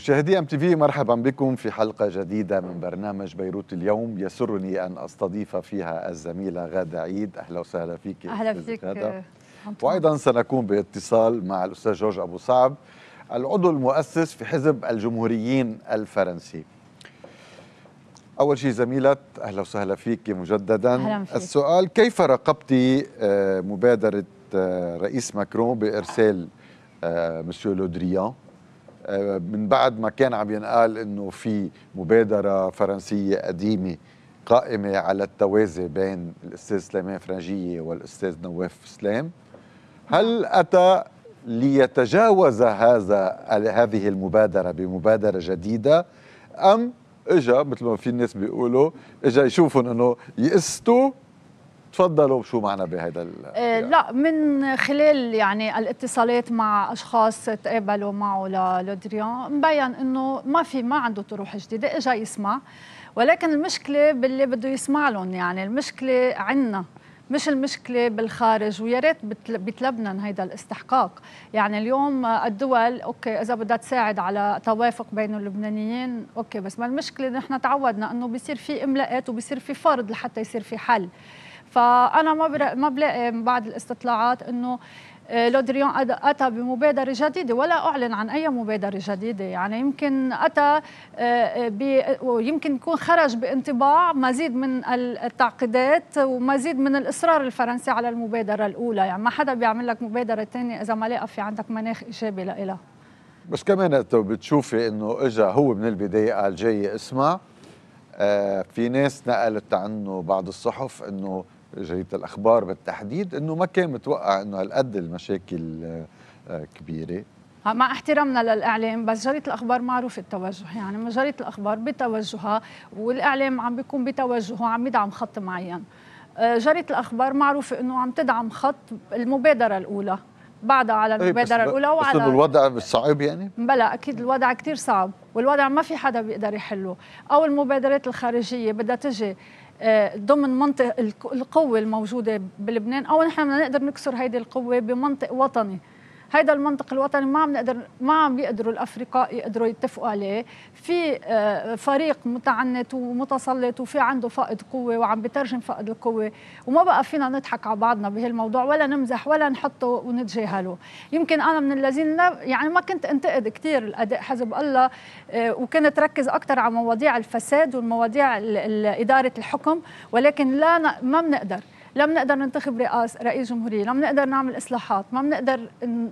مشاهدي ام تي في مرحبا بكم في حلقه جديده من برنامج بيروت اليوم يسرني ان استضيف فيها الزميله غاده عيد اهلا وسهلا فيك اهلا فيك غادة. وايضا سنكون باتصال مع الاستاذ جورج ابو صعب العضو المؤسس في حزب الجمهوريين الفرنسي اول شيء زميله اهلا وسهلا فيك مجددا أهلا فيك. السؤال كيف راقبتي آه، مبادره آه، رئيس ماكرون بارسال آه، مسيو لودريان آه، من بعد ما كان عم ينقال انه في مبادره فرنسيه قديمه قائمه على التوازي بين الاستاذ سليمان فرنجيه والاستاذ نواف سلام هل اتى ليتجاوز هذا هذه المبادره بمبادره جديده ام اجا مثل ما في الناس بيقولوا اجا يشوفهم انه يئستوا تفضلوا شو معنا بهذا آه، يعني. لا من خلال يعني الاتصالات مع اشخاص تقابلوا معه لودريان مبين انه ما في ما عنده طروح جديده اجى يسمع ولكن المشكله باللي بده يسمع لهم يعني المشكله عنا مش المشكلة بالخارج ويا ريت بيتلبنن هيدا الاستحقاق، يعني اليوم الدول اوكي إذا بدها تساعد على توافق بين اللبنانيين اوكي بس ما المشكلة نحن تعودنا إنه بيصير في إملاءات وبيصير في فرض لحتى يصير في حل، فانا ما ما بلاقي من بعد الاستطلاعات انه آه، لودريون اتى بمبادره جديده ولا اعلن عن اي مبادره جديده يعني يمكن اتى آه، ويمكن يكون خرج بانطباع مزيد من التعقيدات ومزيد من الاصرار الفرنسي على المبادره الاولى يعني ما حدا بيعمل لك مبادره ثانيه اذا ما لقى في عندك مناخ ايجابي لها بس كمان انت بتشوفي انه اجى هو من البدايه قال جاي اسمع آه في ناس نقلت عنه بعض الصحف انه جريده الاخبار بالتحديد انه ما كان متوقع انه هالقد المشاكل آه، كبيره مع احترامنا للاعلام بس جريده الاخبار معروف التوجه يعني جريده الاخبار بتوجهها والاعلام عم بيكون بتوجهه عم يدعم خط معين آه، جريده الاخبار معروفه انه عم تدعم خط المبادره الاولى بعدها على إيه، المبادره الاولى وعلى الوضع صعب يعني بلا اكيد الوضع كثير صعب والوضع ما في حدا بيقدر يحله او المبادرات الخارجيه بدها تجي ضمن منطق القوة الموجودة بلبنان أو نحن نقدر نكسر هيدي القوة بمنطق وطني هيدا المنطق الوطني ما عم نقدر ما عم بيقدروا الافرقاء يقدروا يتفقوا عليه في آه، فريق متعنت ومتسلط وفي عنده فائض قوه وعم بترجم فائض القوه وما بقى فينا نضحك على بعضنا بهالموضوع ولا نمزح ولا نحطه ونتجاهله يمكن انا من الذين يعني ما كنت انتقد كثير الاداء حزب الله آه، وكنت ركز اكثر على مواضيع الفساد والمواضيع اداره الحكم ولكن لا ما بنقدر لا بنقدر ننتخب رئاس رئيس جمهوريه لا بنقدر نعمل اصلاحات ما بنقدر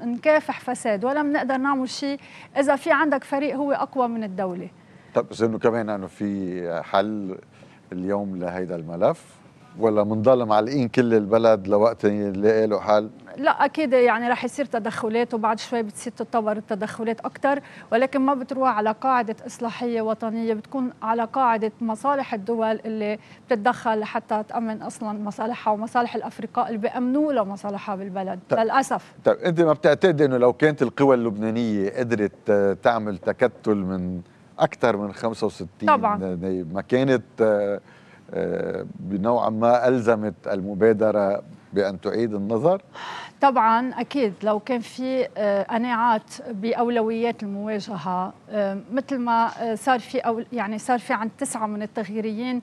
نكافح فساد ولا بنقدر نعمل شيء اذا في عندك فريق هو اقوى من الدوله طب بس انه كمان انه في حل اليوم لهيدا الملف ولا بنضل معلقين كل البلد لوقت يلاقي له حل؟ لا اكيد يعني رح يصير تدخلات وبعد شوي بتصير تتطور التدخلات اكثر ولكن ما بتروح على قاعده اصلاحيه وطنيه بتكون على قاعده مصالح الدول اللي بتتدخل لحتى تامن اصلا مصالحها ومصالح الافرقاء اللي بيامنوا لمصالحها بالبلد طيب للاسف طيب انت ما بتعتقد انه لو كانت القوى اللبنانيه قدرت تعمل تكتل من اكثر من 65 طبعا ما كانت آه، آه، بنوعا ما ألزمت المبادرة بأن تعيد النظر؟ طبعا أكيد لو كان في آه، قناعات بأولويات المواجهة آه، مثل ما صار في أو يعني صار في عند تسعة من التغييريين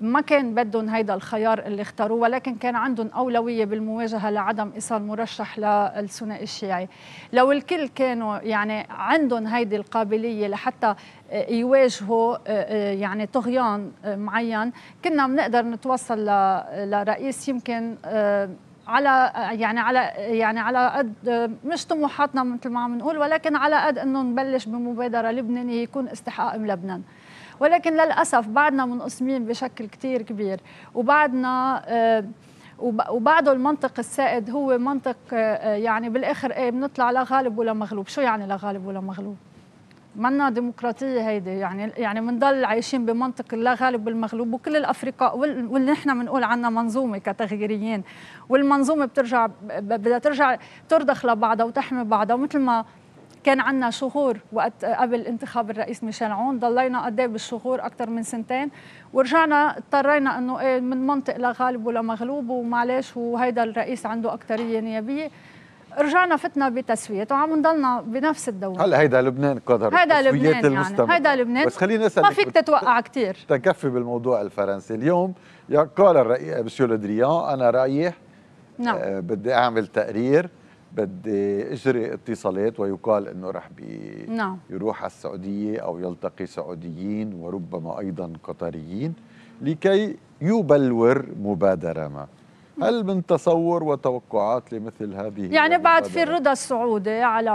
ما كان بدهم هيدا الخيار اللي اختاروه ولكن كان عندهم أولوية بالمواجهة لعدم إيصال مرشح للثنائي الشيعي لو الكل كانوا يعني عندهم هيدي القابلية لحتى آه، يواجهوا آه، آه، يعني طغيان معين كنا بنقدر نتوصل لرئيس يمكن على يعني على يعني على قد مش طموحاتنا مثل ما عم نقول ولكن على قد انه نبلش بمبادره لبنانيه يكون استحقاق لبنان ولكن للأسف بعدنا منقسمين بشكل كثير كبير وبعدنا آه، وبعده المنطق السائد هو منطق آه، يعني بالاخر ايه بنطلع لا غالب ولا مغلوب، شو يعني لا غالب ولا مغلوب؟ منا ديمقراطيه هيدي يعني يعني بنضل عايشين بمنطق لا غالب والمغلوب وكل الافرقاء واللي نحن بنقول عنا منظومه كتغييريين والمنظومه بترجع بدها ترجع ترضخ لبعضها وتحمي بعضها ومثل ما كان عندنا شهور وقت قبل انتخاب الرئيس ميشيل عون ضلينا قد إيه بالشهور اكثر من سنتين ورجعنا اضطرينا انه ايه من منطق لغالب ولا مغلوب ومعلش وهيدا الرئيس عنده اكثريه نيابيه رجعنا فتنا بتسوية وعم نضلنا بنفس الدولة هلا هيدا لبنان قدر هيدا لبنان يعني، المستمر. يعني هيدا لبنان بس خليني اسالك ما فيك تتوقع كثير تكفي بالموضوع الفرنسي اليوم قال الرئيس مسيو أه، لودريان انا رايح نعم. آه بدي اعمل تقرير بدي اجري اتصالات ويقال انه رح بي نعم. يروح على السعوديه او يلتقي سعوديين وربما ايضا قطريين لكي يبلور مبادره ما هل من تصور وتوقعات لمثل هذه يعني بعد في الرضا السعودي على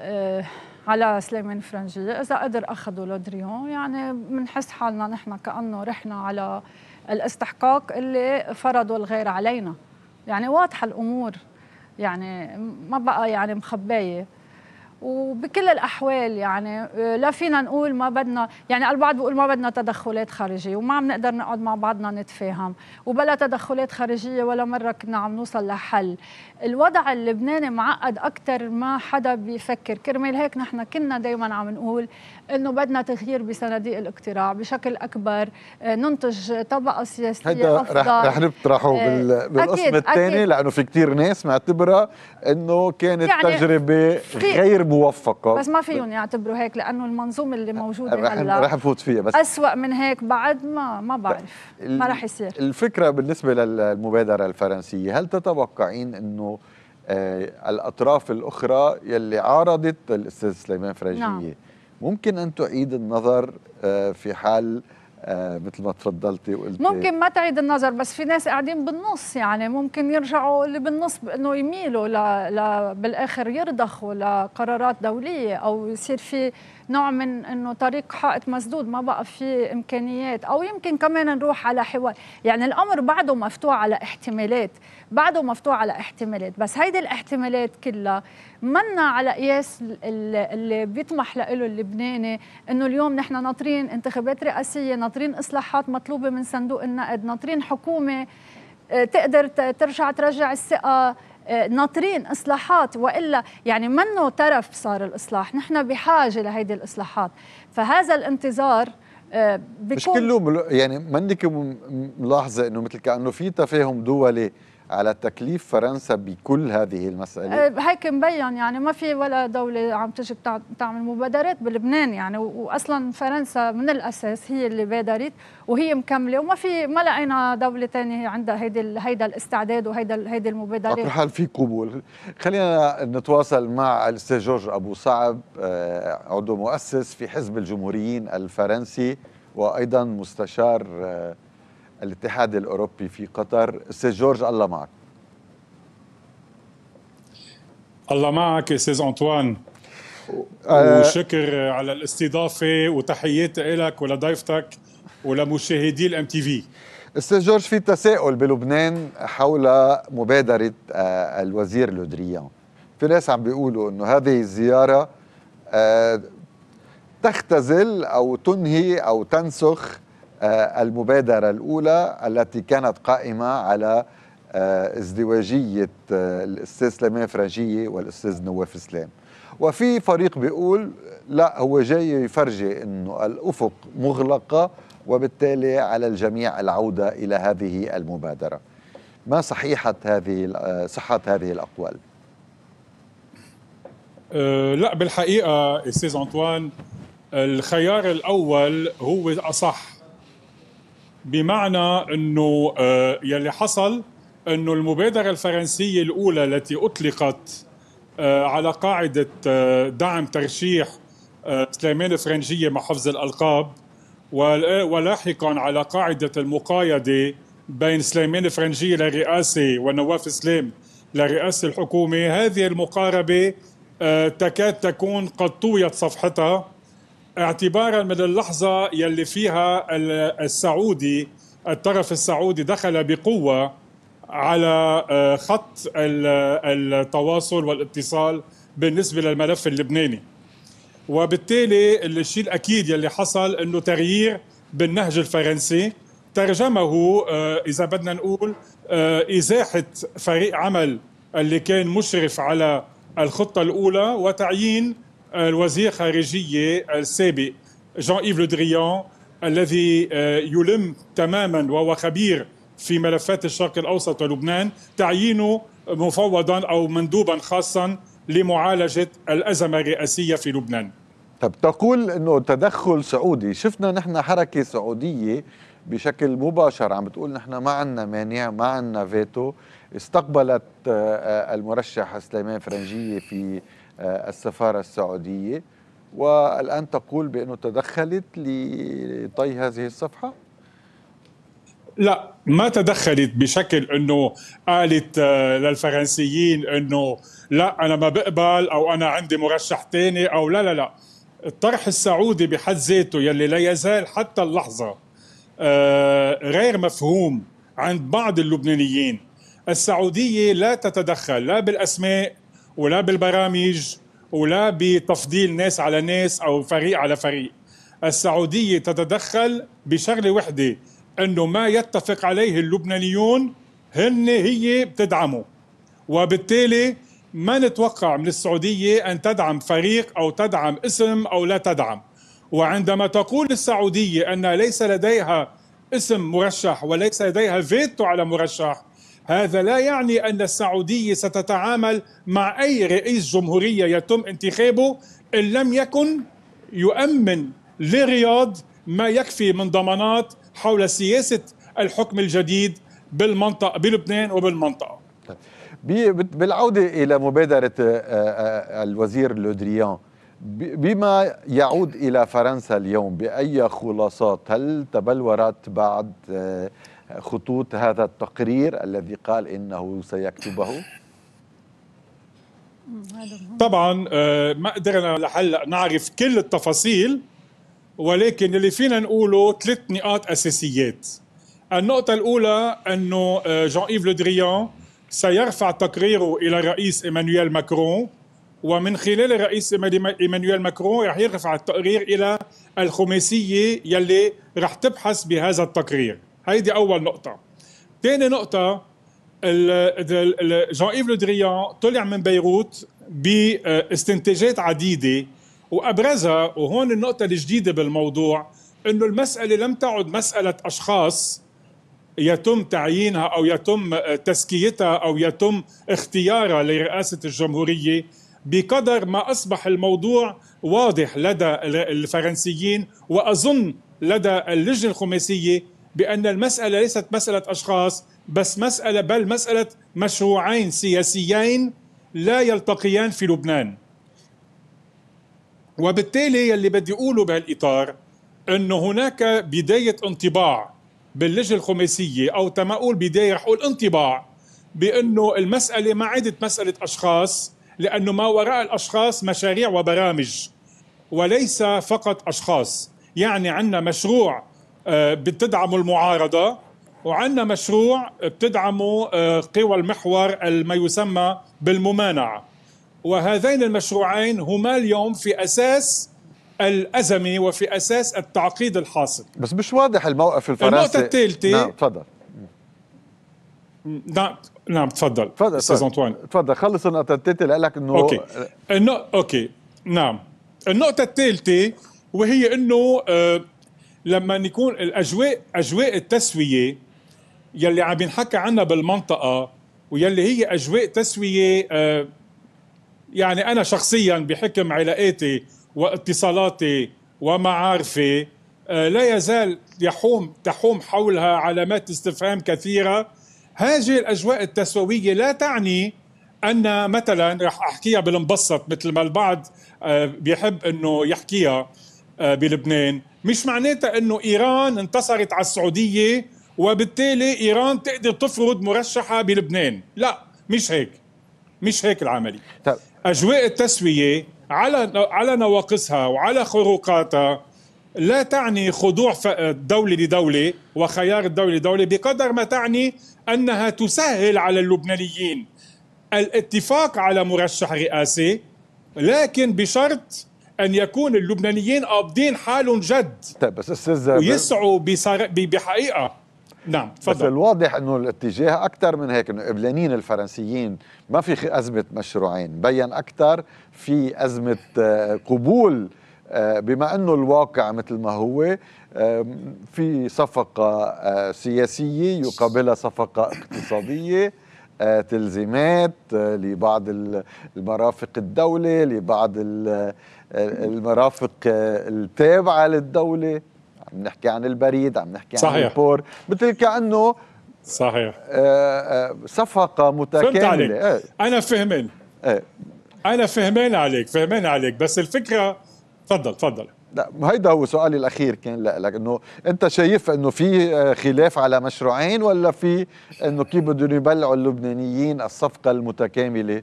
آه على سليمان فرنجي اذا قدر اخذوا لودريون يعني بنحس حالنا نحن كانه رحنا على الاستحقاق اللي فرضوا الغير علينا يعني واضحه الامور يعني ما بقى يعني مخبايه وبكل الاحوال يعني آه، لا فينا نقول ما بدنا يعني البعض بيقول ما بدنا تدخلات خارجيه وما عم نقدر نقعد مع بعضنا نتفاهم وبلا تدخلات خارجيه ولا مره كنا عم نوصل لحل الوضع اللبناني معقد اكثر ما حدا بيفكر كرمال هيك نحن كنا دائما عم نقول انه بدنا تغيير بصناديق الاقتراع بشكل اكبر آه، ننتج طبقه سياسيه هيدا افضل رح, رح نطرحه آه، بالقسم الثاني لانه في كثير ناس معتبره انه كانت يعني تجربه غير موفقه بس ما فيهم يعتبروا هيك لانه المنظومه اللي موجوده رح هلا رح نفوت فيها بس اسوء من هيك بعد ما ما بعرف ما رح يصير الفكره بالنسبه للمبادره الفرنسيه هل تتوقعين انه آه الاطراف الاخرى يلي عارضت الاستاذ سليمان فرجيه نعم. ممكن ان تعيد النظر آه في حال آه مثل ما تفضلتي وقلتي ممكن ما تعيد النظر بس في ناس قاعدين بالنص يعني ممكن يرجعوا اللي بالنص انه يميلوا ل... ل... بالاخر يرضخوا لقرارات دوليه او يصير في نوع من انه طريق حائط مسدود ما بقى في امكانيات او يمكن كمان نروح على حوار يعني الامر بعده مفتوح على احتمالات بعده مفتوح على احتمالات بس هيدي الاحتمالات كلها منا على قياس اللي بيطمح له اللبناني انه اليوم نحن ناطرين انتخابات رئاسيه ناطرين اصلاحات مطلوبه من صندوق النقد ناطرين حكومه آه، تقدر ترجع ترجع الثقه ناطرين اصلاحات والا يعني منه ترف صار الاصلاح نحن بحاجه لهيدي الاصلاحات فهذا الانتظار آه، بيكون مش كله يعني منك ملاحظه انه مثل كانه في تفاهم دولي على تكليف فرنسا بكل هذه المسألة أه، هيك مبين يعني ما في ولا دولة عم تجي تعمل مبادرات بلبنان يعني وأصلا فرنسا من الأساس هي اللي بادرت وهي مكملة وما في ما لقينا دولة ثانية عندها هيدي هيدا الاستعداد وهيدا هيدي المبادرات على حال في قبول خلينا نتواصل مع الأستاذ جورج أبو صعب أه، عضو مؤسس في حزب الجمهوريين الفرنسي وأيضا مستشار أه، الاتحاد الاوروبي في قطر استاذ جورج الله معك الله معك استاذ انطوان آه، وشكر على الاستضافه وتحياتي لك ولضيفتك ولمشاهدي الام تي في استاذ جورج في تساؤل بلبنان حول مبادره آه، الوزير لودريان في ناس عم بيقولوا انه هذه الزياره آه، تختزل او تنهي او تنسخ آه، المبادرة الأولى التي كانت قائمة على آه، ازدواجية آه، الأستاذ سليمان فرنجية والأستاذ نواف سلام وفي فريق بيقول لا هو جاي يفرجي أنه الأفق مغلقة وبالتالي على الجميع العودة إلى هذه المبادرة ما صحيحة هذه صحة هذه الأقوال؟ لا بالحقيقة أستاذ أنطوان الخيار الأول هو الأصح بمعنى انه آه، يلي حصل انه المبادره الفرنسيه الاولى التي اطلقت آه، على قاعده آه، دعم ترشيح سليمان فرنجيه مع حفظ الالقاب ولاحقا على قاعده المقايده بين سليمان فرنجيه لرئاسه ونواف سليم لرئاسه الحكومه هذه المقاربه تكاد تكون قد طويت صفحتها اعتبارا من اللحظة يلي فيها السعودي الطرف السعودي دخل بقوة على آه، خط التواصل والاتصال بالنسبة للملف اللبناني وبالتالي الشيء الأكيد يلي حصل أنه تغيير بالنهج الفرنسي ترجمه آه، إذا بدنا نقول آه، إزاحة فريق عمل اللي كان مشرف على الخطة الأولى وتعيين الوزير خارجية السابق جان إيف لدريان الذي آه، يلم تماما وهو خبير في ملفات الشرق الأوسط ولبنان تعيينه مفوضا أو مندوبا خاصا لمعالجة الأزمة الرئاسية في لبنان طب تقول أنه تدخل سعودي شفنا نحن حركة سعودية بشكل مباشر عم بتقول نحن ما عندنا مانع ما عندنا فيتو استقبلت آه، آه، المرشح سليمان فرنجية في آه، السفارة السعودية والآن تقول بأنه تدخلت لطي هذه الصفحة لا ما تدخلت بشكل انه قالت للفرنسيين انه لا انا ما بقبل او انا عندي مرشح ثاني او لا لا لا الطرح السعودي بحد ذاته يلي لا يزال حتى اللحظه غير مفهوم عند بعض اللبنانيين السعوديه لا تتدخل لا بالاسماء ولا بالبرامج ولا بتفضيل ناس على ناس او فريق على فريق السعوديه تتدخل بشغله وحده انه ما يتفق عليه اللبنانيون هن هي بتدعمه وبالتالي ما نتوقع من السعوديه ان تدعم فريق او تدعم اسم او لا تدعم وعندما تقول السعوديه ان ليس لديها اسم مرشح وليس لديها فيتو على مرشح هذا لا يعني أن السعودية ستتعامل مع أي رئيس جمهورية يتم انتخابه إن لم يكن يؤمن لرياض ما يكفي من ضمانات حول سياسة الحكم الجديد بالمنطقة بلبنان وبالمنطقة طيب. بالعودة إلى مبادرة آه، آه، الوزير لودريان بما يعود إلى فرنسا اليوم بأي خلاصات هل تبلورت بعد آه، خطوط هذا التقرير الذي قال انه سيكتبه؟ طبعا آه، ما قدرنا لهلا نعرف كل التفاصيل ولكن اللي فينا نقوله ثلاث نقاط اساسيات. النقطة الأولى أنه جون إيف لودريان سيرفع تقريره إلى الرئيس إيمانويل ماكرون ومن خلال الرئيس إيمانويل ماكرون رح يرفع التقرير إلى الخماسية يلي رح تبحث بهذا التقرير هيدي اول نقطه ثاني نقطه جان ايف لودريان طلع من بيروت باستنتاجات عديده وابرزها وهون النقطه الجديده بالموضوع انه المساله لم تعد مساله اشخاص يتم تعيينها او يتم تزكيتها او يتم اختيارها لرئاسه الجمهوريه بقدر ما اصبح الموضوع واضح لدى الفرنسيين واظن لدى اللجنه الخماسيه بأن المسألة ليست مسألة أشخاص بس مسألة بل مسألة مشروعين سياسيين لا يلتقيان في لبنان وبالتالي اللي بدي أقوله بهالإطار أنه هناك بداية انطباع باللجنة الخماسية أو تما أقول بداية رح أقول انطباع بأنه المسألة ما عادت مسألة أشخاص لأنه ما وراء الأشخاص مشاريع وبرامج وليس فقط أشخاص يعني عندنا مشروع آه، بتدعم المعارضة وعندنا مشروع بتدعمه آه، قوى المحور ما يسمى بالممانعة وهذين المشروعين هما اليوم في أساس الأزمة وفي أساس التعقيد الحاصل بس مش واضح الموقف الفرنسي النقطة الثالثة نعم تفضل نعم نعم تفضل تفضل استاذ انطوان تفضل خلص النقطة الثالثة لك انه اوكي النق... اوكي نعم النقطة الثالثة وهي انه آه لما يكون الاجواء اجواء التسويه يلي عم ينحكى عنها بالمنطقه ويلي هي اجواء تسويه آه يعني انا شخصيا بحكم علاقاتي واتصالاتي ومعارفي آه لا يزال يحوم تحوم حولها علامات استفهام كثيره هذه الاجواء التسويه لا تعني ان مثلا رح احكيها بالمبسط مثل ما البعض آه بيحب انه يحكيها آه، بلبنان مش معناتها انه ايران انتصرت على السعوديه وبالتالي ايران تقدر تفرض مرشحه بلبنان لا مش هيك مش هيك العمليه طب. اجواء التسويه على على نواقصها وعلى خروقاتها لا تعني خضوع دوله لدوله وخيار الدوله لدوله بقدر ما تعني انها تسهل على اللبنانيين الاتفاق على مرشح رئاسي لكن بشرط ان يكون اللبنانيين قابضين حالهم جد طيب بس استاذ ويسعوا بحقيقه نعم تفضل بس الواضح انه الاتجاه اكثر من هيك انه قبلانين الفرنسيين ما في ازمه مشروعين بين اكثر في ازمه آه، قبول آه، بما انه الواقع مثل ما هو في صفقه آه، سياسيه يقابلها صفقه اقتصاديه تلزيمات لبعض المرافق الدولة لبعض المرافق آه، التابعه للدوله عم نحكي عن البريد عم نحكي صحيح. عن البور مثل كانه صحيح آه، آه، صفقه متكامله فهمت عليك. ايه. انا فهمان ايه. انا فهمان عليك فهمان عليك بس الفكره تفضل تفضل لا هيدا هو سؤالي الاخير كان لك انه انت شايف انه في خلاف على مشروعين ولا في انه كيف بدهم يبلعوا اللبنانيين الصفقه المتكامله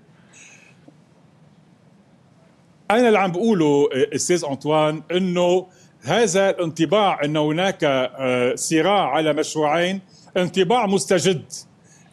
انا اللي عم بقوله استاذ آه، انطوان انه هذا الانطباع ان هناك آه، صراع على مشروعين انطباع مستجد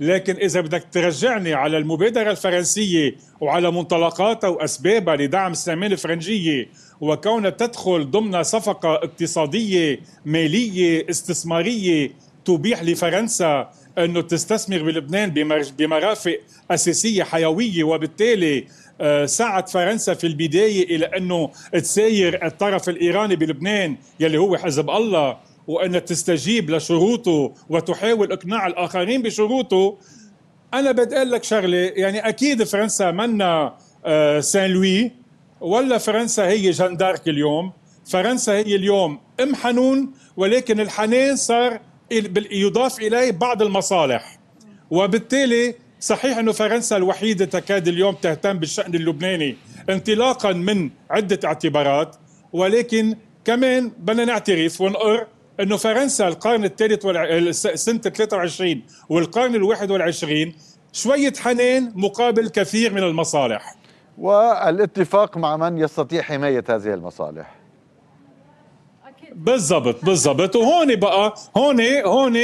لكن اذا بدك ترجعني على المبادره الفرنسيه وعلى منطلقاتها واسبابها لدعم السلمان الفرنجيه وكونها تدخل ضمن صفقه اقتصاديه ماليه استثماريه تبيح لفرنسا انه تستثمر بلبنان بمرافق اساسيه حيويه وبالتالي آه، ساعد فرنسا في البدايه الى انه تساير الطرف الايراني بلبنان يلي هو حزب الله وان تستجيب لشروطه وتحاول اقناع الاخرين بشروطه انا بدي اقول لك شغله يعني اكيد فرنسا منا آه، سان لوي ولا فرنسا هي جان دارك اليوم فرنسا هي اليوم ام حنون ولكن الحنان صار يضاف اليه بعض المصالح وبالتالي صحيح أنه فرنسا الوحيدة تكاد اليوم تهتم بالشأن اللبناني انطلاقا من عدة اعتبارات ولكن كمان بدنا نعترف ونقر انه فرنسا القرن الثالث والع... سنه 23 والقرن ال 21 شويه حنان مقابل كثير من المصالح والاتفاق مع من يستطيع حمايه هذه المصالح بالضبط بالضبط وهون بقى هون هون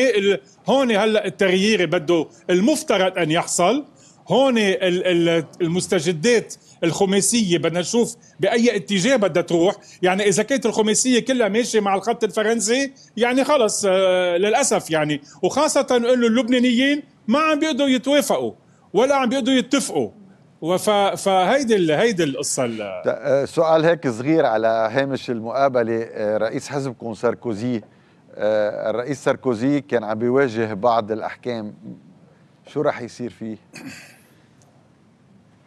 هون هلا التغيير بده المفترض ان يحصل هون المستجدات الخماسيه بدنا نشوف باي اتجاه بدها تروح يعني اذا كانت الخماسيه كلها ماشيه مع الخط الفرنسي يعني خلص آه، للاسف يعني وخاصه انه اللبنانيين ما عم بيقدروا يتوافقوا ولا عم بيقدروا يتفقوا فهيدي هيدي القصه آه، سؤال هيك صغير على هامش المقابله آه، رئيس حزبكم ساركوزي آه، الرئيس ساركوزي كان عم بيواجه بعض الاحكام شو رح يصير فيه؟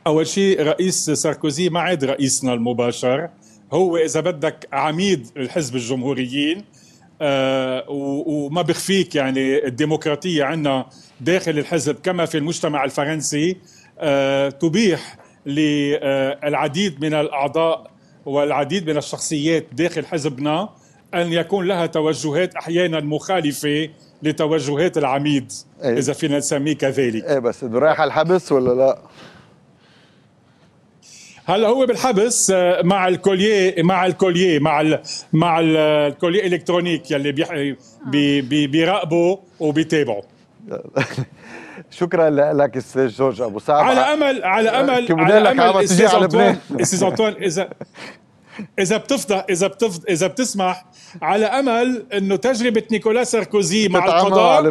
اول شيء رئيس ساركوزي ما عاد رئيسنا المباشر هو اذا بدك عميد الحزب الجمهوريين آه وما بخفيك يعني الديمقراطيه عندنا داخل الحزب كما في المجتمع الفرنسي آه، تبيح للعديد من الاعضاء والعديد من الشخصيات داخل حزبنا ان يكون لها توجهات احيانا مخالفه لتوجهات العميد أيه. اذا فينا نسميه كذلك ايه بس رايح على الحبس ولا لا؟ هلا هو بالحبس آه، مع الكولي مع الكولي مع الـ مع الكولي الالكترونيك يلي بيراقبه وبيتابعه شكرا لك استاذ جورج ابو سعد على امل على امل على امل استاذ انطون استاذ انطون اذا اذا بتفضح اذا بتفض اذا بتسمح على امل انه تجربه نيكولا ساركوزي مع القضاء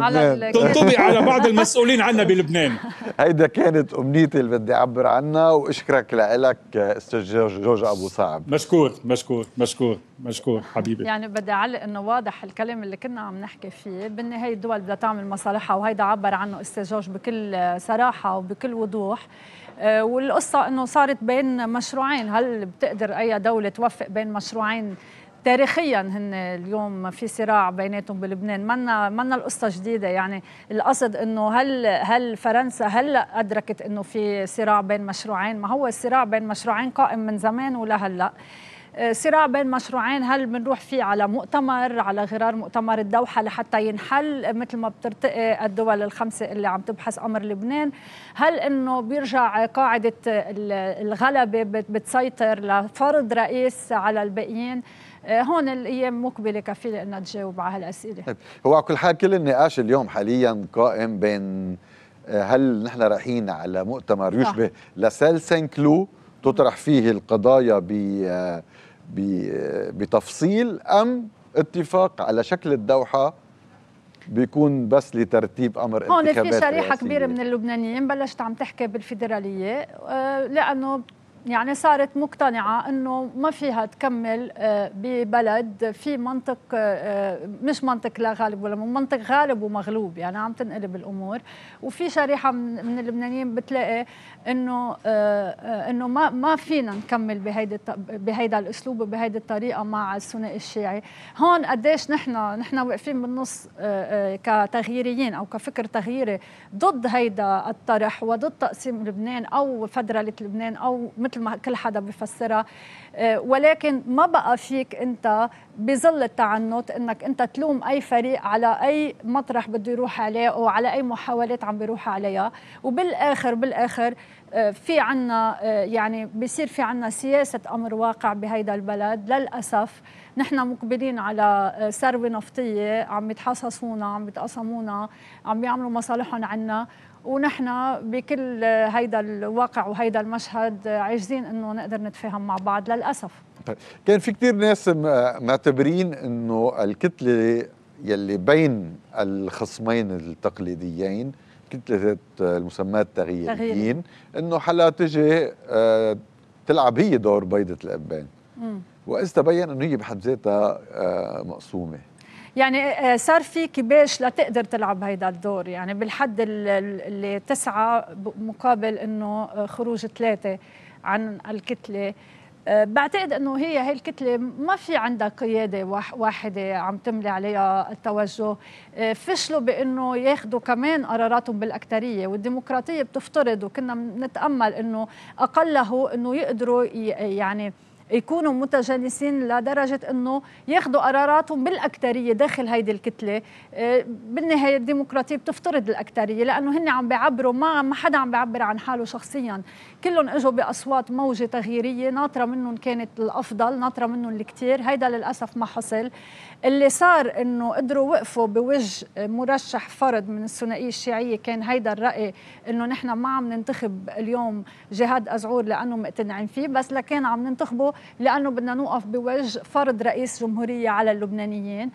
تنطبق على بعض المسؤولين عنا بلبنان هيدا كانت امنيتي اللي بدي اعبر عنها واشكرك لك استاذ جورج ابو صعب مشكور مشكور مشكور مشكور حبيبي يعني بدي اعلق انه واضح الكلام اللي كنا عم نحكي فيه بالنهايه الدول بدها تعمل مصالحها وهيدا عبر عنه استاذ جورج بكل صراحه وبكل وضوح آه، والقصة أنه صارت بين مشروعين هل بتقدر أي دولة توفق بين مشروعين تاريخيا هن اليوم في صراع بيناتهم بلبنان منا منا القصه جديده يعني القصد انه هل هل فرنسا هلا ادركت انه في صراع بين مشروعين ما هو الصراع بين مشروعين قائم من زمان ولا هلا آه، صراع بين مشروعين هل بنروح فيه على مؤتمر على غرار مؤتمر الدوحة لحتى ينحل مثل ما بترتقي آه، الدول الخمسة اللي عم تبحث أمر لبنان هل أنه بيرجع قاعدة الغلبة بتسيطر لفرض رئيس على الباقيين آه، هون الايام مقبله كفيله انها تجاوب على هالاسئله طيب هو على كل حال كل النقاش اليوم حاليا قائم بين هل نحن رايحين على مؤتمر يشبه سان كلو تطرح فيه القضايا ب بتفصيل أم اتفاق على شكل الدوحة بيكون بس لترتيب امر انتخابات هون في شريحه كبيره من اللبنانيين بلشت عم تحكي بالفيدراليه آه، لانه يعني صارت مقتنعة أنه ما فيها تكمل آه، ببلد في منطق آه، آه، مش منطق لا غالب ولا منطق غالب ومغلوب يعني عم تنقلب الأمور وفي شريحة من اللبنانيين بتلاقي أنه أنه ما ما فينا نكمل بهيدا بهيدا الأسلوب وبهيدي الطريقة مع الثنائي الشيعي هون قديش نحن نحن واقفين بالنص كتغييريين أو كفكر تغييري ضد هيدا الطرح وضد تقسيم لبنان أو فدرالة لبنان أو مثل ما كل حدا بفسرها آه، ولكن ما بقى فيك انت بظل التعنت انك انت تلوم اي فريق على اي مطرح بده يروح عليه او على اي محاولات عم بيروح عليها وبالاخر بالاخر آه، في عنا آه، يعني بصير في عنا سياسة أمر واقع بهيدا البلد للأسف نحن مقبلين على آه، ثروة نفطية عم يتحصصونا عم يتقسمونا عم يعملوا مصالحهم عنا ونحن بكل هيدا الواقع وهيدا المشهد عاجزين انه نقدر نتفاهم مع بعض للاسف طيب كان في كثير ناس معتبرين انه الكتله يلي بين الخصمين التقليديين كتله المسمات تغيير, تغيير. الدين انه حلا تجي آه، تلعب هي دور بيضه الابان واذ تبين انه هي بحد ذاتها آه، مقسومه يعني آه، صار في كباش لتقدر تلعب هيدا الدور يعني بالحد اللي تسعة مقابل انه خروج ثلاثة عن الكتلة آه، بعتقد انه هي هي الكتله ما في عندها قياده واحده عم تملي عليها التوجه آه، فشلوا بانه ياخذوا كمان قراراتهم بالاكثريه والديمقراطيه بتفترض وكنا نتامل انه اقله انه يقدروا يعني يكونوا متجانسين لدرجه انه ياخذوا قراراتهم بالاكثريه داخل هيدي الكتله آه، بالنهايه الديمقراطيه بتفترض الاكثريه لانه هن عم بيعبروا ما ما حدا عم بيعبر عن حاله شخصيا كلهم اجوا باصوات موجه تغييريه ناطره منهم كانت الافضل ناطره منهم الكثير هيدا للاسف ما حصل اللي صار انه قدروا وقفوا بوجه مرشح فرد من الثنائيه الشيعيه كان هيدا الراي انه نحن ما عم ننتخب اليوم جهاد ازعور لانه مقتنعين فيه بس لكان عم ننتخبه لانه بدنا نوقف بوجه فرض رئيس جمهوريه على اللبنانيين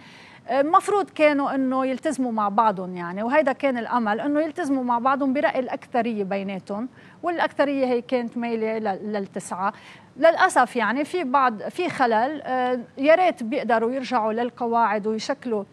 مفروض كانوا انه يلتزموا مع بعضهم يعني وهيدا كان الامل انه يلتزموا مع بعضهم برأي الاكثريه بيناتهم والاكثريه هي كانت مايله للتسعه للاسف يعني في بعض في خلل آه، يا ريت بيقدروا يرجعوا للقواعد ويشكلوا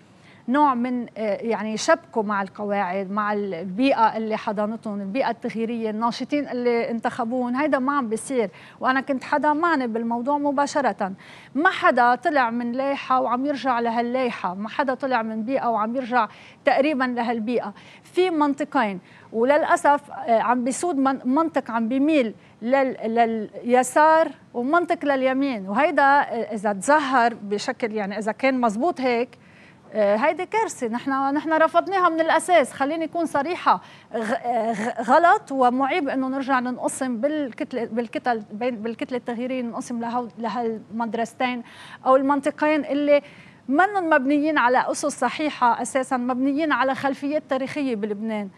نوع من آه، يعني شبكوا مع القواعد مع البيئه اللي حضنتهم البيئه التغييريه الناشطين اللي انتخبوهم هيدا ما عم بيصير وانا كنت حدا معني بالموضوع مباشره ما حدا طلع من لايحه وعم يرجع لهاللايحه ما حدا طلع من بيئه وعم يرجع تقريبا لهالبيئه في منطقين وللاسف آه، عم بيسود منطق عم بيميل لليسار ومنطق لليمين وهيدا آه، اذا تظهر بشكل يعني اذا كان مزبوط هيك آه، هيدي كارثة نحن نحن رفضناها من الأساس خليني أكون صريحة آه، غلط ومعيب إنه نرجع ننقسم بالكتلة بالكتل بالكتلة التغييرية ننقسم لهالمدرستين أو المنطقين اللي منن مبنيين على أسس صحيحة أساسا مبنيين على خلفيات تاريخية بلبنان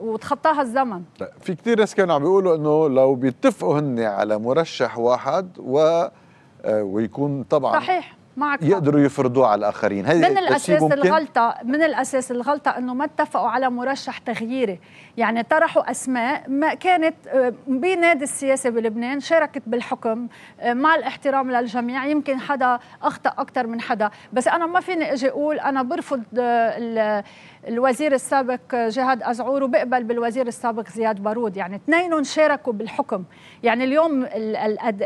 وتخطاها الزمن طيب، في كثير ناس كانوا عم بيقولوا انه لو بيتفقوا هن على مرشح واحد و آه، ويكون طبعا صحيح معك يقدروا يفرضوه على الاخرين هي من الاساس الغلطه من الاساس الغلطه انه ما اتفقوا على مرشح تغييري يعني طرحوا اسماء ما كانت آه، بنادي السياسه بلبنان شاركت بالحكم آه، مع الاحترام للجميع يمكن حدا اخطا اكثر من حدا بس انا ما فيني اجي اقول انا برفض آه، الوزير السابق جهاد ازعور وبقبل بالوزير السابق زياد بارود يعني اثنينهم شاركوا بالحكم يعني اليوم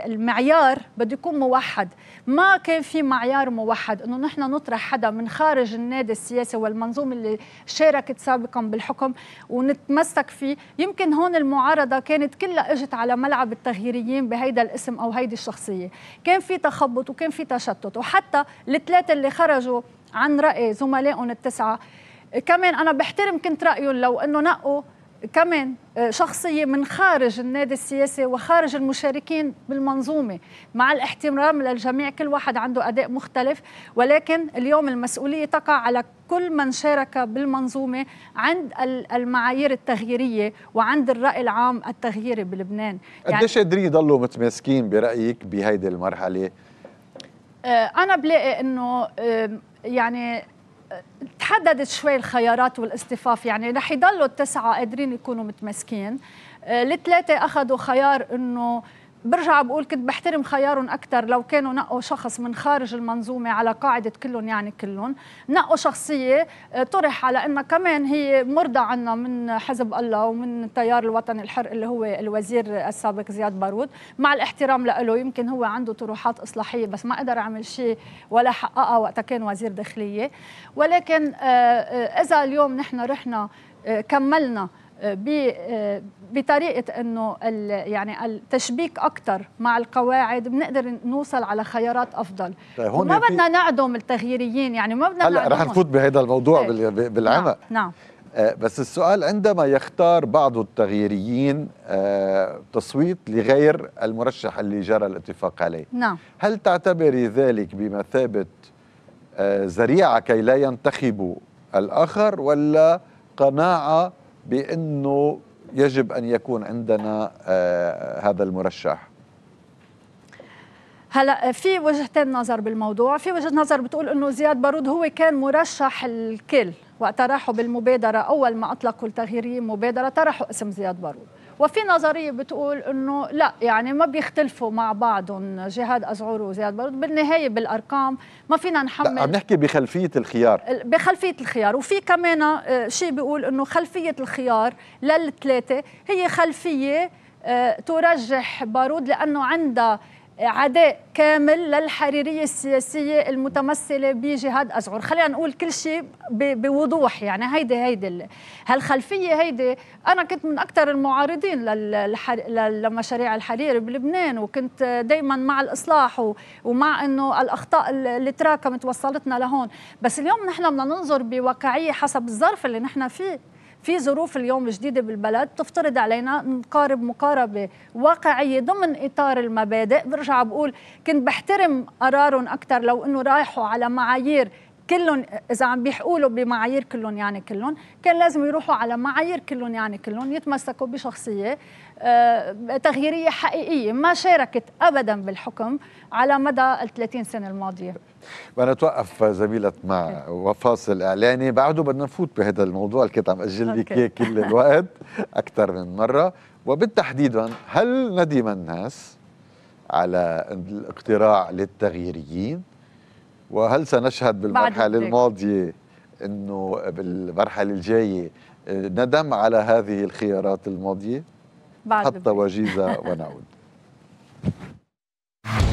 المعيار بده يكون موحد ما كان في معيار معيار موحد انه نحن نطرح حدا من خارج النادي السياسي والمنظومه اللي شاركت سابقا بالحكم ونتمسك فيه يمكن هون المعارضه كانت كلها اجت على ملعب التغييريين بهيدا الاسم او هيدي الشخصيه كان في تخبط وكان في تشتت وحتى الثلاثه اللي خرجوا عن راي زملائهم التسعه كمان انا بحترم كنت رايهم لو انه نقوا كمان آه، شخصية من خارج النادي السياسي وخارج المشاركين بالمنظومة مع الاحترام للجميع كل واحد عنده أداء مختلف ولكن اليوم المسؤولية تقع على كل من شارك بالمنظومة عند المعايير التغييرية وعند الرأي العام التغييري بلبنان يعني قديش يعني قادرين يضلوا متماسكين برأيك بهيدي المرحلة؟ آه، أنا بلاقي أنه يعني تحددت شوي الخيارات والاصطفاف يعني رح يضلوا التسعه قادرين يكونوا متماسكين آه، الثلاثه اخذوا خيار انه برجع بقول كنت بحترم خيارهم اكثر لو كانوا نقوا شخص من خارج المنظومه على قاعده كلهم يعني كلهم نقوا شخصيه آه، طرح على انها كمان هي مرضى عنا من حزب الله ومن التيار الوطني الحر اللي هو الوزير السابق زياد بارود مع الاحترام له يمكن هو عنده طروحات اصلاحيه بس ما قدر يعمل شيء ولا حققها وقتها كان وزير داخليه ولكن آه، آه، اذا اليوم نحن رحنا كملنا بطريقه انه يعني التشبيك اكثر مع القواعد بنقدر نوصل على خيارات افضل طيب وما بدنا نعدم التغييريين يعني ما بدنا هلا رح نفوت بهذا الموضوع طيب. بالعمق نعم, نعم. آه، بس السؤال عندما يختار بعض التغييريين آه، تصويت لغير المرشح اللي جرى الاتفاق عليه نعم. هل تعتبري ذلك بمثابه آه، ذريعه كي لا ينتخبوا الاخر ولا قناعه بانه يجب ان يكون عندنا آه، هذا المرشح هلا في وجهتين نظر بالموضوع، في وجهه نظر بتقول انه زياد بارود هو كان مرشح الكل وقت راحوا بالمبادره اول ما اطلقوا التغييريين مبادره طرحوا اسم زياد بارود. وفي نظريه بتقول انه لا يعني ما بيختلفوا مع بعضهم جهاد ازعور وزياد بارود بالنهايه بالارقام ما فينا نحمل عم نحكي بخلفيه الخيار بخلفيه الخيار وفي كمان آه، شيء بيقول انه خلفيه الخيار للثلاثه هي خلفيه آه، ترجح بارود لانه عندها عداء كامل للحريرية السياسية المتمثلة بجهاد أزعور خلينا نقول كل شيء بوضوح يعني هيدي هيدي هالخلفية هيدي أنا كنت من أكثر المعارضين لمشاريع الحريري بلبنان وكنت دايما مع الإصلاح ومع أنه الأخطاء اللي تراكمت وصلتنا لهون بس اليوم نحن بدنا ننظر بواقعية حسب الظرف اللي نحن فيه في ظروف اليوم جديدة بالبلد تفترض علينا نقارب مقاربة واقعية ضمن إطار المبادئ برجع بقول كنت بحترم قرارهم أكثر لو أنه رايحوا على معايير كلهم اذا عم بيحقولوا بمعايير كلهم يعني كلهم كان لازم يروحوا على معايير كلهم يعني كلهم يتمسكوا بشخصيه آه، تغييريه حقيقيه ما شاركت ابدا بالحكم على مدى الثلاثين 30 سنه الماضيه بنتوقف زميلة مع وفاصل إعلاني بعده بدنا نفوت بهذا الموضوع اللي كنت عم أجل لك إياه كل الوقت أكثر من مرة وبالتحديد هل ندم الناس على الاقتراع للتغييريين وهل سنشهد بالمرحلة الماضية أنه بالمرحلة الجاية ندم على هذه الخيارات الماضية حتى وجيزة ونعود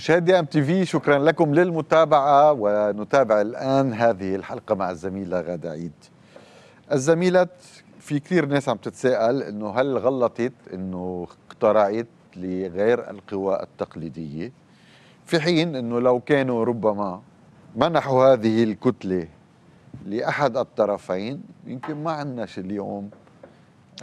مشاهدي ام تي في شكرا لكم للمتابعه ونتابع الان هذه الحلقه مع الزميله غاده عيد. الزميله في كثير ناس عم تتساءل انه هل غلطت انه اخترعت لغير القوى التقليديه في حين انه لو كانوا ربما منحوا هذه الكتله لاحد الطرفين يمكن ما عندناش اليوم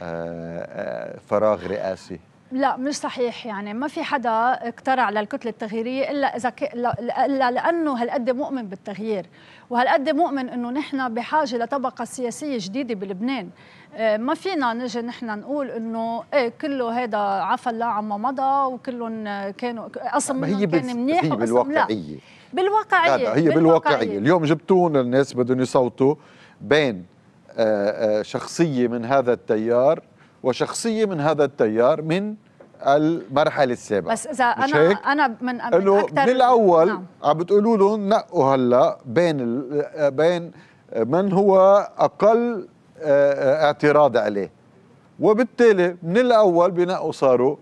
آه، آه، فراغ رئاسي لا مش صحيح يعني ما في حدا اقترع للكتله التغييريه الا اذا ك... الا لانه هالقد مؤمن بالتغيير وهالقد مؤمن انه نحن بحاجه لطبقه سياسيه جديده بلبنان آه، ما فينا نجي نحن نقول انه ايه كله هذا عفى الله عما مضى وكلهم كانوا اصلا هي كان منيح هي بالواقعيه لا. بالواقعيه هي بالواقعيه, بالواقعية. اليوم جبتون الناس بدهم يصوتوا بين آه، آه، شخصيه من هذا التيار وشخصيه من هذا التيار من المرحله السابقه بس اذا انا هيك؟ انا من انه من الاول نعم. عم بتقولوا لهم نقوا هلا بين بين من هو اقل آه، آه، اعتراض عليه وبالتالي من الاول بنقوا صاروا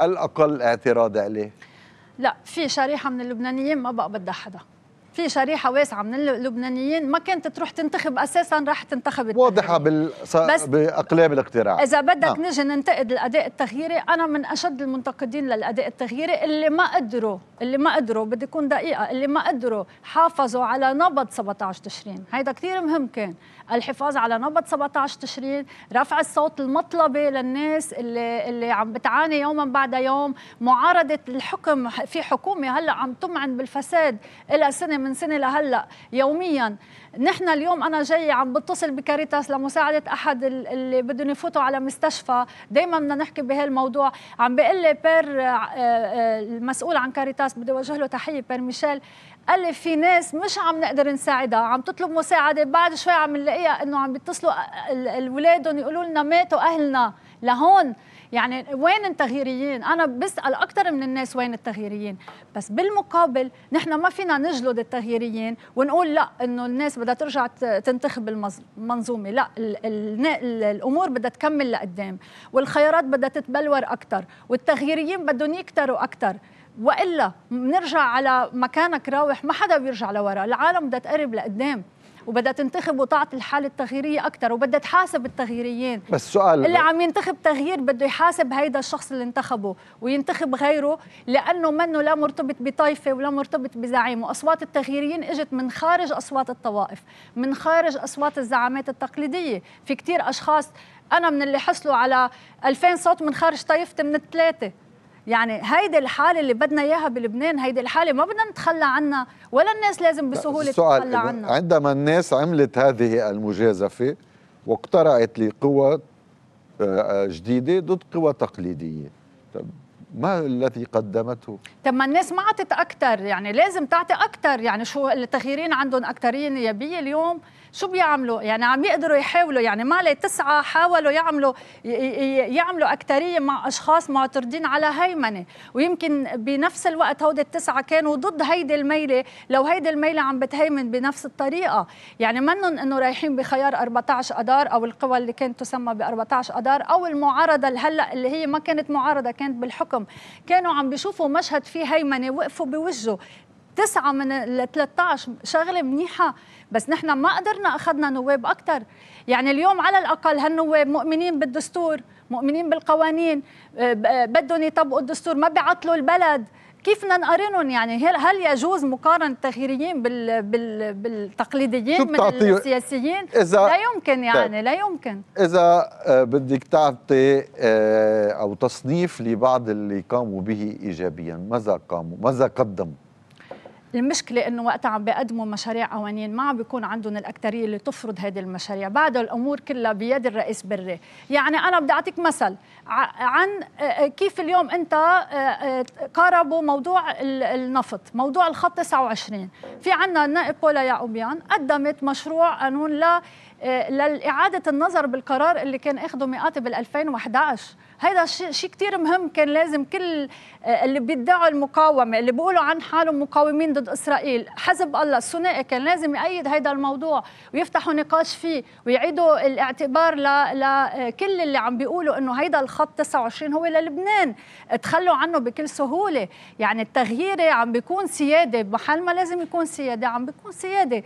الاقل اعتراض عليه لا في شريحه من اللبنانيين ما بقى بدها حدا في شريحه واسعه من اللبنانيين ما كانت تروح تنتخب اساسا راح تنتخب واضحه بالص... بس باقلام الاقتراع اذا بدك نعم. نجي ننتقد الاداء التغييري انا من اشد المنتقدين للاداء التغييري اللي ما قدروا اللي ما قدروا بدي اكون دقيقه اللي ما قدروا حافظوا على نبض 17 تشرين هيدا كثير مهم كان الحفاظ على نبض 17 تشرين رفع الصوت المطلبي للناس اللي, اللي عم بتعاني يوما بعد يوم معارضة الحكم في حكومة هلأ عم تمعن بالفساد إلى سنة من سنة لهلأ يوميا نحن اليوم أنا جاي عم بتصل بكاريتاس لمساعدة أحد اللي بدهم يفوتوا على مستشفى دايما بدنا نحكي بهالموضوع عم بيقول لي بير آه، آه، المسؤول عن كاريتاس بدي أوجه له تحية بير ميشيل قال لي في ناس مش عم نقدر نساعدها عم تطلب مساعده بعد شوي عم نلاقيها انه عم بيتصلوا اولادهم يقولوا لنا ماتوا اهلنا لهون يعني وين التغييريين انا بسال اكثر من الناس وين التغييريين بس بالمقابل نحن ما فينا نجلد التغييريين ونقول لا انه الناس بدها ترجع تنتخب المنظومه لا الـ الـ الـ الامور بدها تكمل لقدام والخيارات بدها تتبلور اكثر والتغييريين بدهم يكتروا اكثر والا بنرجع على مكانك راوح ما حدا بيرجع لورا العالم بدها تقرب لقدام وبدها تنتخب وتعطي الحالة التغييرية أكثر وبدها تحاسب التغييريين بس سؤال اللي عم ينتخب تغيير بده يحاسب هيدا الشخص اللي انتخبه وينتخب غيره لأنه منه لا مرتبط بطائفة ولا مرتبط بزعيم وأصوات التغييريين إجت من خارج أصوات الطوائف من خارج أصوات الزعامات التقليدية في كتير أشخاص أنا من اللي حصلوا على 2000 صوت من خارج طائفتي من الثلاثة يعني هيدي الحاله اللي بدنا اياها بلبنان هيدي الحاله ما بدنا نتخلى عنها ولا الناس لازم بسهوله تتخلى عنها عندما الناس عملت هذه المجازفه واقترعت لقوى آه، آه، جديده ضد قوى تقليديه طب ما الذي قدمته؟ طب ما الناس ما عطت اكثر يعني لازم تعطي اكثر يعني شو التغييرين عندهم اكثريه نيابيه اليوم شو بيعملوا يعني عم يقدروا يحاولوا يعني ما لي تسعة حاولوا يعملوا يعملوا أكترية مع أشخاص معترضين على هيمنة ويمكن بنفس الوقت هودي التسعة كانوا ضد هيدي الميلة لو هيدي الميلة عم بتهيمن بنفس الطريقة يعني منهم أنه رايحين بخيار 14 أدار أو القوى اللي كانت تسمى ب 14 أدار أو المعارضة هلا اللي هي ما كانت معارضة كانت بالحكم كانوا عم بيشوفوا مشهد فيه هيمنة وقفوا بوجهه تسعة من ال 13 شغلة منيحة بس نحن ما قدرنا أخذنا نواب أكثر يعني اليوم على الأقل هالنواب مؤمنين بالدستور مؤمنين بالقوانين آه، بدهم يطبقوا الدستور ما بيعطلوا البلد كيف بدنا نقارنهم يعني هل هل يجوز مقارنه التغييريين بال بال بالتقليديين من السياسيين؟ إذا لا يمكن يعني طيب. لا يمكن اذا آه، بدك تعطي آه، او تصنيف لبعض اللي قاموا به ايجابيا ماذا قاموا؟ ماذا قدموا؟ المشكله انه وقت عم بيقدموا مشاريع قوانين ما عم بيكون عندهم الاكثريه اللي تفرض هذه المشاريع بعد الامور كلها بيد الرئيس بري يعني انا بدي اعطيك مثل عن آه، آه، كيف اليوم انت آه، قاربوا موضوع النفط موضوع الخط 29 في عنا النائب بولا يعقوبيان قدمت مشروع قانون لا لإعادة النظر بالقرار اللي كان اخده ميات بال 2011 هذا شيء كتير مهم كان لازم كل اللي بيدعوا المقاومة اللي بيقولوا عن حالهم مقاومين ضد إسرائيل حزب الله الثنائي كان لازم يأيد هذا الموضوع ويفتحوا نقاش فيه ويعيدوا الاعتبار لكل اللي عم بيقولوا إنه هذا الخط خط 29 هو للبنان تخلوا عنه بكل سهوله يعني التغيير عم بيكون سياده بمحل ما لازم يكون سياده عم بيكون سياده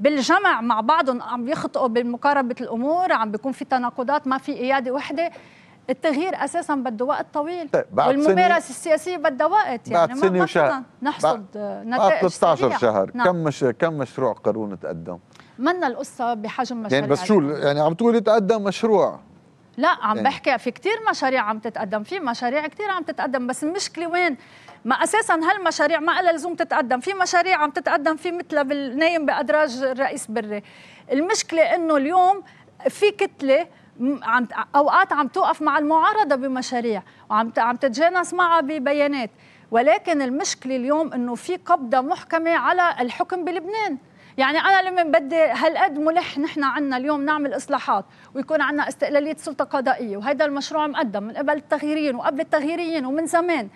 بالجمع مع بعضهم عم بيخطئوا بمقاربه الامور عم بيكون في تناقضات ما في قياده وحده التغيير اساسا بده وقت طويل طيب والممارسه السياسيه بدها وقت يعني بعد سنه وشهر نحصد نتائج 13 شهر نعم. كم مش كم مشروع قانون تقدم؟ منا القصه بحجم مشروع يعني بس شو يعني عم تقولي تقدم مشروع لا عم يعني بحكي في كتير مشاريع عم تتقدم في مشاريع كتير عم تتقدم بس المشكله وين ما اساسا هالمشاريع ما لها لزوم تتقدم في مشاريع عم تتقدم في مثلها بالنايم بادراج الرئيس بري المشكله انه اليوم في كتله عم اوقات عم توقف مع المعارضه بمشاريع وعم عم تتجانس معها ببيانات ولكن المشكله اليوم انه في قبضه محكمه على الحكم بلبنان يعني أنا لما بدي هالقد ملح نحن عنا اليوم نعمل إصلاحات ويكون عنا استقلالية سلطة قضائية وهذا المشروع مقدم من قبل التغييريين وقبل التغييريين ومن زمان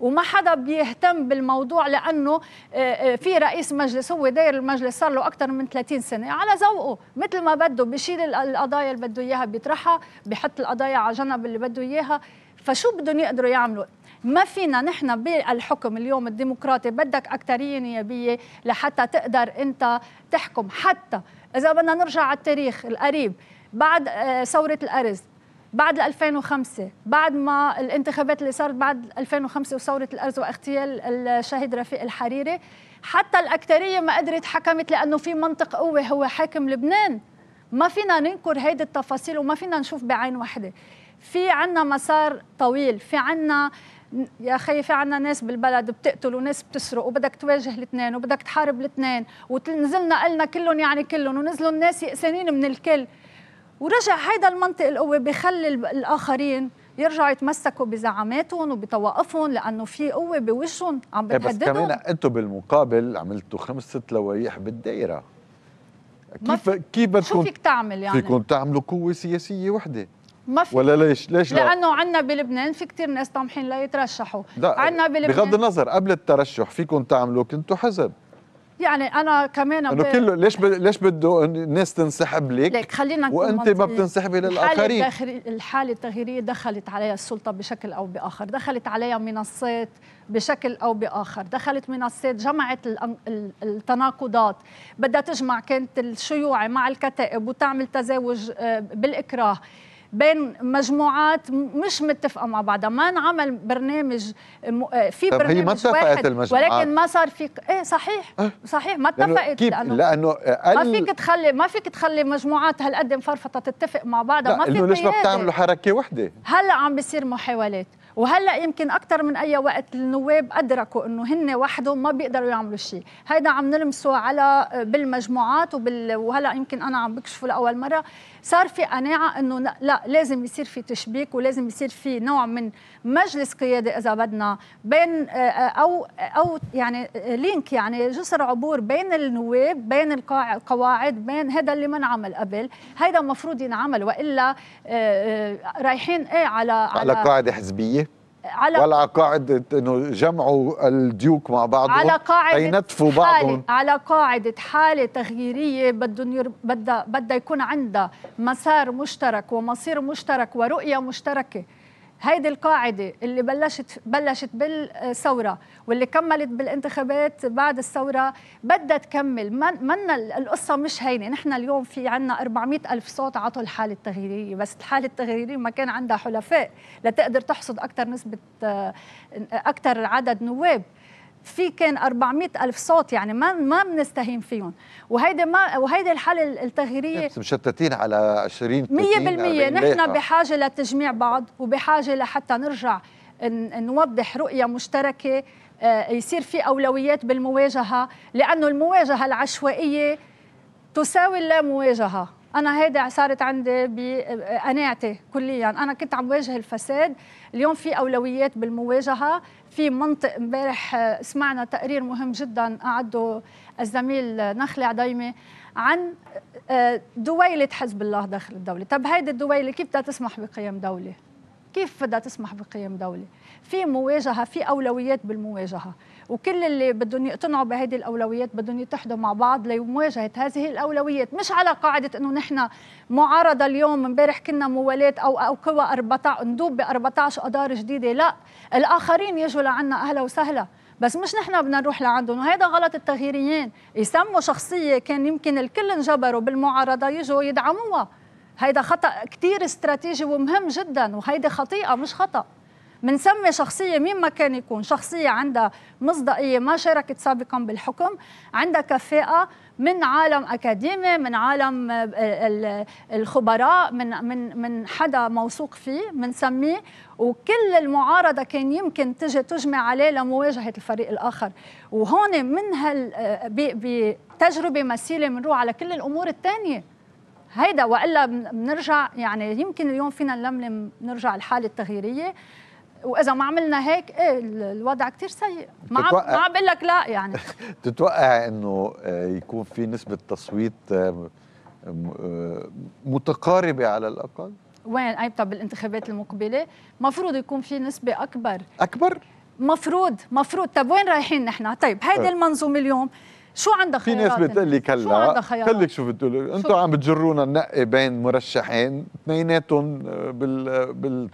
وما حدا بيهتم بالموضوع لانه آه، آه، في رئيس مجلس هو داير المجلس صار له اكثر من 30 سنه على ذوقه مثل ما بده بشيل القضايا اللي بده اياها بيطرحها بحط القضايا على جنب اللي بده اياها فشو بدهم يقدروا يعملوا ما فينا نحن بالحكم اليوم الديمقراطي بدك أكترية نيابية لحتى تقدر أنت تحكم حتى إذا بدنا نرجع على التاريخ القريب بعد آه، ثورة الأرز بعد 2005 بعد ما الانتخابات اللي صارت بعد 2005 وثورة الأرز واغتيال الشهيد رفيق الحريري حتى الأكترية ما قدرت حكمت لأنه في منطق قوة هو حاكم لبنان ما فينا ننكر هيدي التفاصيل وما فينا نشوف بعين واحدة في عنا مسار طويل في عنا يا خي في عنا ناس بالبلد بتقتل وناس بتسرق وبدك تواجه الاثنين وبدك تحارب الاثنين ونزلنا قلنا كلهم يعني كلهم ونزلوا الناس يأسانين من الكل ورجع هيدا المنطق القوي بخلي الاخرين يرجعوا يتمسكوا بزعاماتهم وبتوقفهم لانه في قوه بوجههم عم إيه، بتهددهم بس كمان انتم بالمقابل عملتوا خمس ست لوايح بالدائره كيف كيف بدكم شو فيك تعمل يعني؟ فيكم تعملوا قوه سياسيه وحده ما في ولا ليش ليش لا؟ لانه عندنا بلبنان في كثير ناس طامحين لا يترشحوا عندنا بلبنان بغض النظر قبل الترشح فيكم تعملوا كنتوا حزب يعني انا كمان انه كله ليش ب... ليش بده الناس تنسحب لك ليك خلينا وانت ما بتنسحبي للاخرين الحاله التغييريه دخلت عليها السلطه بشكل او باخر دخلت عليها منصات بشكل او باخر دخلت منصات جمعت التناقضات بدها تجمع كانت الشيوعي مع الكتائب وتعمل تزاوج آه، بالاكراه بين مجموعات مش متفقه مع بعضها ما انعمل برنامج آه، في برنامج هي ما اتفقت المجموعات ولكن ما صار في ايه صحيح أه؟ صحيح ما اتفقت لانه, لأنه قال ما فيك تخلي ما فيك تخلي مجموعات هالقد مفرفطه تتفق مع بعضها ما فيك ليش ما بتعملوا حركه وحده هلا عم بيصير محاولات وهلا يمكن اكثر من اي وقت النواب ادركوا انه هن وحدهم ما بيقدروا يعملوا شيء هيدا عم نلمسه على بالمجموعات وبال... وهلا يمكن انا عم بكشفه لاول مره صار في قناعه انه لا لازم يصير في تشبيك ولازم يصير في نوع من مجلس قياده اذا بدنا بين آه، او او يعني آه، لينك يعني جسر عبور بين النواب بين القواعد بين هذا اللي ما انعمل قبل هذا المفروض ينعمل والا آه، رايحين ايه على على, على قاعده حزبيه على ولا قاعدة انه جمعوا الديوك مع بعضهم على قاعدة ينتفوا بعضهم على قاعدة حالة تغييرية بدهم بدها بدها يكون عندها مسار مشترك ومصير مشترك ورؤية مشتركة هيدي القاعدة اللي بلشت بلشت بالثورة واللي كملت بالانتخابات بعد الثورة بدها تكمل من, من القصة مش هينة نحن اليوم في عنا 400 ألف صوت عطوا الحالة التغييرية بس الحالة التغييرية ما كان عندها حلفاء لتقدر تحصد أكثر نسبة آه، أكثر عدد نواب في كان 400 ألف صوت يعني ما ما بنستهين فيهم وهيدي ما وهيدي الحالة التغييرية بس مشتتين على 20 30 100% نحن آه. بحاجة لتجميع بعض وبحاجة لحتى نرجع نوضح رؤية مشتركة آه، يصير في أولويات بالمواجهة لأنه المواجهة العشوائية تساوي لا مواجهة أنا هيدا صارت عندي بقناعتي آه، كليا أنا كنت عم واجه الفساد اليوم في أولويات بالمواجهة في منطق امبارح آه، سمعنا تقرير مهم جدا اعده الزميل نخلي عديمي عن آه، دويلة حزب الله داخل الدولة طب هيدي الدويلة كيف بدها تسمح بقيام دولة كيف بدها تسمح بقيام دولة في مواجهة في أولويات بالمواجهة وكل اللي بدهم يقتنعوا بهذه الاولويات بدهم يتحدوا مع بعض لمواجهه هذه الاولويات مش على قاعده انه نحن معارضه اليوم امبارح كنا موالات او او قوى 14 ندوب ب 14 ادار جديده لا الاخرين يجوا لعنا اهلا وسهلا بس مش نحن بدنا نروح لعندهم وهذا غلط التغييريين يسموا شخصيه كان يمكن الكل انجبروا بالمعارضه يجوا يدعموها هيدا خطا كثير استراتيجي ومهم جدا وهيدي خطيئه مش خطا بنسمي شخصية مين ما كان يكون شخصية عندها مصداقية ما شاركت سابقا بالحكم عندها كفاءة من عالم أكاديمي من عالم آه، الخبراء من من من حدا موثوق فيه بنسميه وكل المعارضة كان يمكن تجي تجمع عليه لمواجهة الفريق الآخر وهون من هال آه، بتجربة مسيلة بنروح على كل الأمور الثانية هيدا والا بنرجع يعني يمكن اليوم فينا نلملم نرجع الحاله التغييريه واذا ما عملنا هيك ايه الوضع كتير سيء ما عم ما عم بقول لك لا يعني تتوقع انه آه، يكون في نسبه تصويت آه، آه، متقاربه على الاقل وين اي طب بالانتخابات المقبله مفروض يكون في نسبه اكبر اكبر مفروض مفروض طب وين رايحين نحن طيب هيدي المنظومه اليوم شو عندها خيارات؟ في ناس بتقول لك هلا خليك شو بتقول انتم عم بتجرونا ننقي بين مرشحين اثنيناتهم بال بال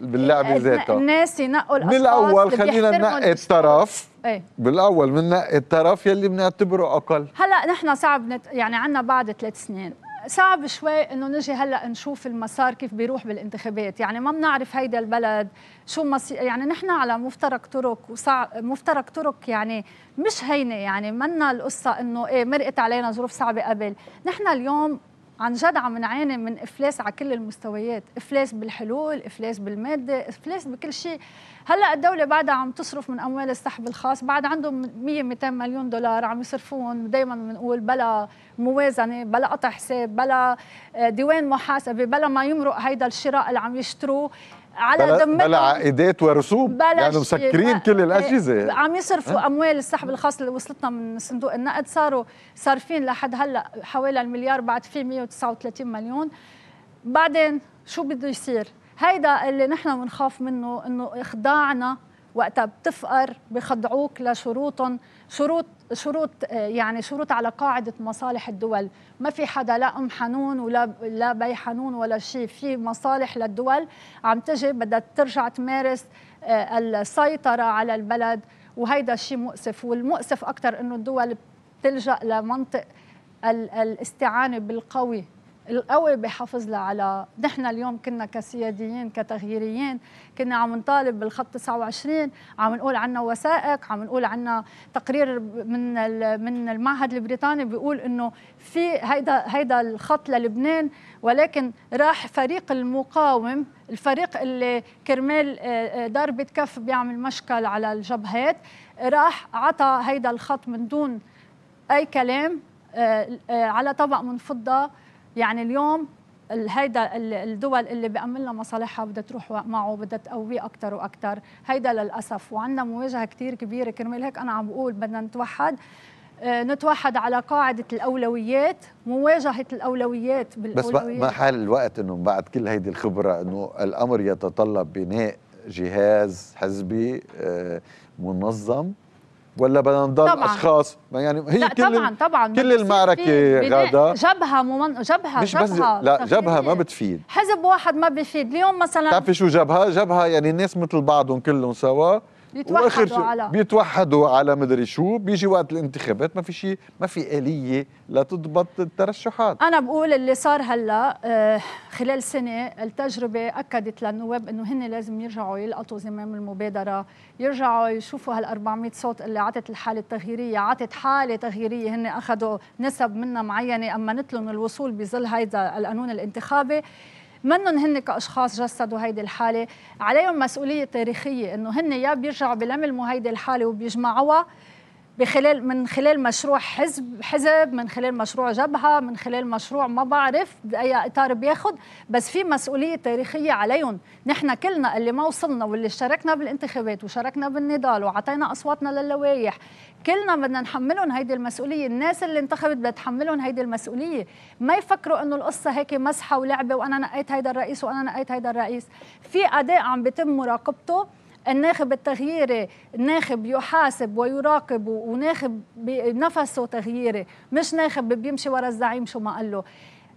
باللعبه ذاتها الناس ينقوا الاشخاص بالاول خلينا ننقي الطرف ايه؟ بالاول من الطرف يلي بنعتبره اقل هلا نحن صعب نت... يعني عندنا بعد ثلاث سنين صعب شوي انه نجي هلا نشوف المسار كيف بيروح بالانتخابات يعني ما بنعرف هيدا البلد شو مصير يعني نحن على مفترق طرق وصعب مفترق طرق يعني مش هينه يعني منا القصه انه ايه مرقت علينا ظروف صعبه قبل نحن اليوم عن جد عم نعاني من افلاس على كل المستويات افلاس بالحلول افلاس بالماده افلاس بكل شيء هلا الدوله بعدها عم تصرف من اموال السحب الخاص بعد عندهم 100 200 مليون دولار عم يصرفون دائما بنقول بلا موازنه بلا قطع حساب بلا آه، ديوان محاسبه بلا ما يمرق هيدا الشراء اللي عم يشتروه على بلا ذمتهم بلا عائدات ورسوم يعني مسكرين كل إيه، الاجهزه عم يصرفوا اموال السحب الخاص اللي وصلتنا من صندوق النقد صاروا صارفين لحد هلا حوالي المليار بعد في 139 مليون بعدين شو بده يصير هيدا اللي نحن بنخاف منه انه اخضاعنا وقتها بتفقر بخدعوك لشروطهم شروط شروط آه، يعني شروط على قاعدة مصالح الدول ما في حدا لا أم حنون ولا لا بي حنون ولا شيء في مصالح للدول عم تجي بدها ترجع تمارس آه، السيطرة على البلد وهيدا الشيء مؤسف والمؤسف أكثر أنه الدول بتلجأ لمنطق الاستعانة بالقوي القوي بحافظ لها على نحن اليوم كنا كسياديين كتغييريين كنا عم نطالب بالخط 29 عم نقول عنا وثائق عم نقول عنا تقرير من من المعهد البريطاني بيقول انه في هيدا هيدا الخط للبنان ولكن راح فريق المقاوم الفريق اللي كرمال آه، آه، ضربة كف بيعمل مشكل على الجبهات راح عطى هيدا الخط من دون اي كلام آه، على طبق من فضه يعني اليوم هيدا الدول اللي بأمن لها مصالحها بدها تروح معه بدها تقويه اكثر واكثر هيدا للاسف وعندنا مواجهه كثير كبيره كرمال هيك انا عم بقول بدنا نتوحد آه، نتوحد على قاعدة الأولويات مواجهة الأولويات بالأولويات بس ما حال الوقت أنه بعد كل هيدي الخبرة أنه الأمر يتطلب بناء جهاز حزبي آه، منظم ولا بدنا نضل اشخاص يعني هي لا كل طبعا طبعا كل المعركه غاده جبهه ممن... جبهه مش جبهه بس لا جبهه ما بتفيد حزب واحد ما بيفيد اليوم مثلا بتعرفي شو جبهه جبهه يعني الناس مثل بعضهم كلهم سوا بيتوحدوا على بيتوحدوا على مدري شو بيجي وقت الانتخابات ما في شيء ما في آلية لتضبط الترشحات أنا بقول اللي صار هلا آه، خلال سنة التجربة أكدت للنواب إنه هن لازم يرجعوا يلقطوا زمام المبادرة يرجعوا يشوفوا هال 400 صوت اللي عطت الحالة التغييرية عطت حالة تغييرية هن أخذوا نسب منها معينة أمنت لهم الوصول بظل هيدا القانون الانتخابي منهم هن كاشخاص جسدوا هيدي الحاله عليهم مسؤوليه تاريخيه انه هن يا بيرجعوا بلملموا هيدي الحاله وبيجمعوها بخلال من خلال مشروع حزب حزب من خلال مشروع جبهه من خلال مشروع ما بعرف باي اطار بياخد بس في مسؤوليه تاريخيه عليهم نحن كلنا اللي ما وصلنا واللي اشتركنا بالانتخابات وشاركنا بالنضال وعطينا اصواتنا للوائح كلنا بدنا نحملهم هيدي المسؤوليه الناس اللي انتخبت بدها تحملهم هيدي المسؤوليه ما يفكروا انه القصه هيك مسحه ولعبه وانا نقيت هيدا الرئيس وانا نقيت هيدا الرئيس في اداء عم بيتم مراقبته الناخب التغييري ناخب يحاسب ويراقب وناخب بنفسه تغييري مش ناخب بيمشي ورا الزعيم شو ما قال له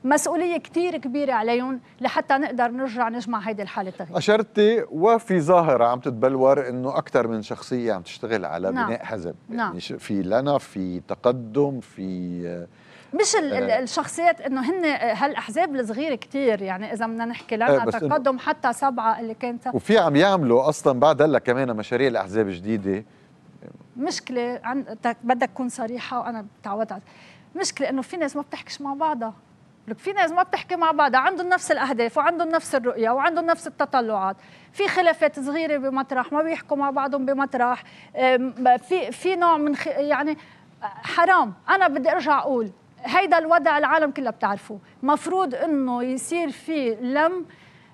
مسؤولية كتير كبيرة عليهم لحتى نقدر نرجع نجمع هيدي الحالة التغيير أشرتي وفي ظاهرة عم تتبلور أنه أكثر من شخصية عم تشتغل على نعم. بناء حزب يعني نعم. يعني في لنا في تقدم في مش الشخصيات انه هن هالاحزاب الصغيره كثير يعني اذا بدنا نحكي لنا إيه، تقدم حتى سبعه اللي كانت وفي عم يعملوا اصلا بعد هلا كمان مشاريع الاحزاب جديده مشكله عن بدك تكون صريحه وانا تعودت مشكله انه في ناس ما بتحكيش مع بعضها لك في ناس ما بتحكي مع بعضها عندهم نفس الاهداف وعندهم نفس الرؤيه وعندهم نفس التطلعات في خلافات صغيره بمطرح ما بيحكوا مع بعضهم بمطرح في في نوع من خ... يعني حرام انا بدي ارجع اقول هيدا الوضع العالم كله بتعرفه مفروض انه يصير في لم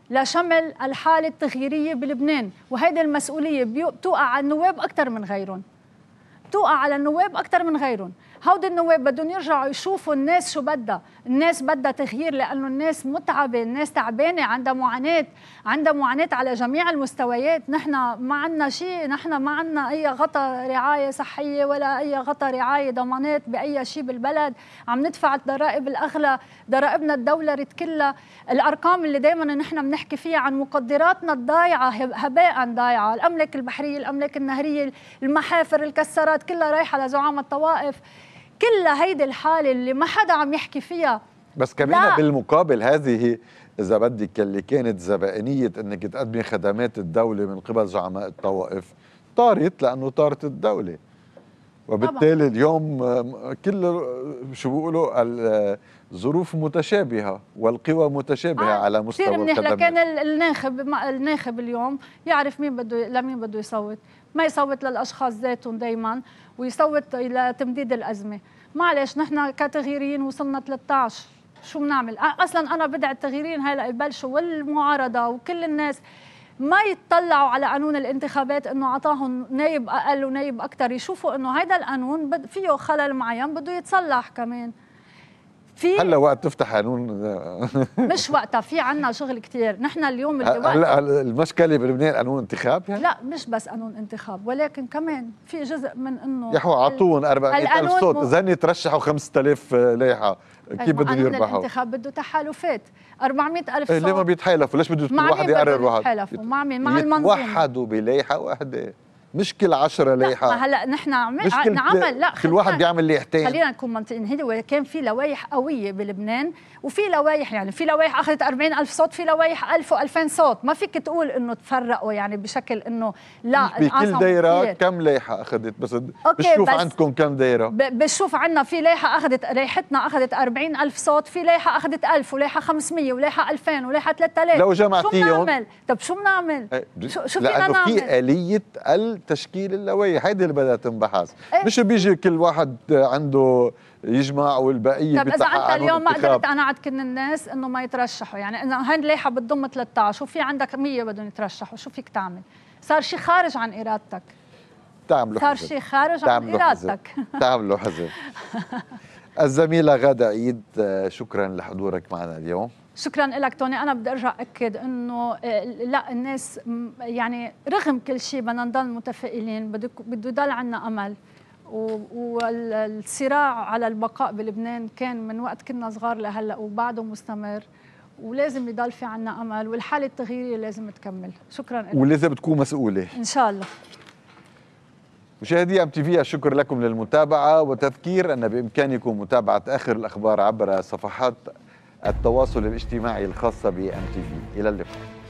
لشمل الحالة التغييرية بلبنان وهيدي المسؤولية بتوقع على النواب أكثر من غيرهم توقع على النواب أكثر من غيرهم هودي النواب بدهم يرجعوا يشوفوا الناس شو بدها الناس بدها تغيير لانه الناس متعبه الناس تعبانه عندها معاناه عندها معاناه على جميع المستويات نحن ما عندنا شيء نحن ما عندنا اي غطاء رعايه صحيه ولا اي غطاء رعايه ضمانات باي شيء بالبلد عم ندفع الضرائب الاغلى ضرائبنا الدولرت كلها الارقام اللي دائما نحن بنحكي فيها عن مقدراتنا الضايعه هباء ضايعه الاملاك البحريه الاملاك النهريه المحافر الكسرات كلها رايحه لزعامه الطوائف كل هيدي الحاله اللي ما حدا عم يحكي فيها بس كمان لا. بالمقابل هذه اذا بدك اللي كانت زبائنيه انك تقدمي خدمات الدوله من قبل زعماء الطوائف طارت لانه طارت الدوله وبالتالي طبعا. اليوم كل شو بيقولوا الظروف متشابهه والقوى متشابهه آه على مستوى كثير منيح لكان الناخب الناخب اليوم يعرف مين بده لمين بده يصوت ما يصوت للاشخاص ذاتهم دائما ويصوت لتمديد الازمه معلش نحن كتغييريين وصلنا 13 شو بنعمل اصلا انا بدعي التغييرين هلا يبلشوا والمعارضه وكل الناس ما يتطلعوا على قانون الانتخابات انه اعطاهم نايب اقل ونايب اكثر يشوفوا انه هذا القانون فيه خلل معين بده يتصلح كمان في هلا وقت تفتح قانون مش وقتها في عنا شغل كتير نحن اليوم اللي وقت هلا المشكله بلبنان قانون انتخاب يعني؟ لا مش بس قانون انتخاب ولكن كمان في جزء من انه يحوى عطون 400000 صوت م... ترشحوا 5000 لايحه كيف أيوة، بدهم يربحوا؟ الانتخاب بده تحالفات 400000 صوت إيه، ليه ما بيتحالفوا؟ ليش بده واحد يقرر واحد؟ مع مين؟ مع المنظومه وحدوا بلايحه واحده مش كل 10 لائحه ما هلا نحن عم... نعمل لا كل واحد بيعمل لائحتين خلينا نكون منطقيين هو وكان في لوائح قويه بلبنان وفي لوائح يعني في لوائح اخذت 40 ألف صوت في لوائح 1000 و2000 صوت ما فيك تقول انه تفرقوا يعني بشكل انه لا بكل دايره كم لائحه اخذت بس بشوف عندكم كم دايره بشوف عندنا في لائحه اخذت لائحتنا اخذت 40 ألف صوت في لائحه اخذت 1000 ولائحه 500 ولائحه 2000 ولائحه 3000 لو جمعتيهم شو بنعمل طب شو بنعمل شو, شو فينا نعمل في اليه التشكيل اللوائح هيدي اللي بدها تنبحث إيه. مش بيجي كل واحد عنده يجمع والبقيه طيب اذا انت اليوم ما قدرت اقنعت كل الناس انه ما يترشحوا يعني انه هاي اللائحه بتضم 13 وفي عندك 100 بدهم يترشحوا شو فيك تعمل؟ صار شيء خارج عن ارادتك تعملوا صار شيء خارج عن ارادتك تعملوا حزب الزميله غاده عيد آه، شكرا لحضورك معنا اليوم شكرا لك توني انا بدي ارجع اكد انه آه، لا الناس يعني رغم كل شيء بدنا نضل متفائلين بده يضل عندنا امل والصراع على البقاء بلبنان كان من وقت كنا صغار لهلا وبعده مستمر ولازم يضل في عنا امل والحاله التغييريه لازم تكمل شكرا لك ولازم بتكون مسؤوله ان شاء الله مشاهدي ام تي في الشكر لكم للمتابعه وتذكير ان بامكانكم متابعه اخر الاخبار عبر صفحات التواصل الاجتماعي الخاصه بام تي في الى اللقاء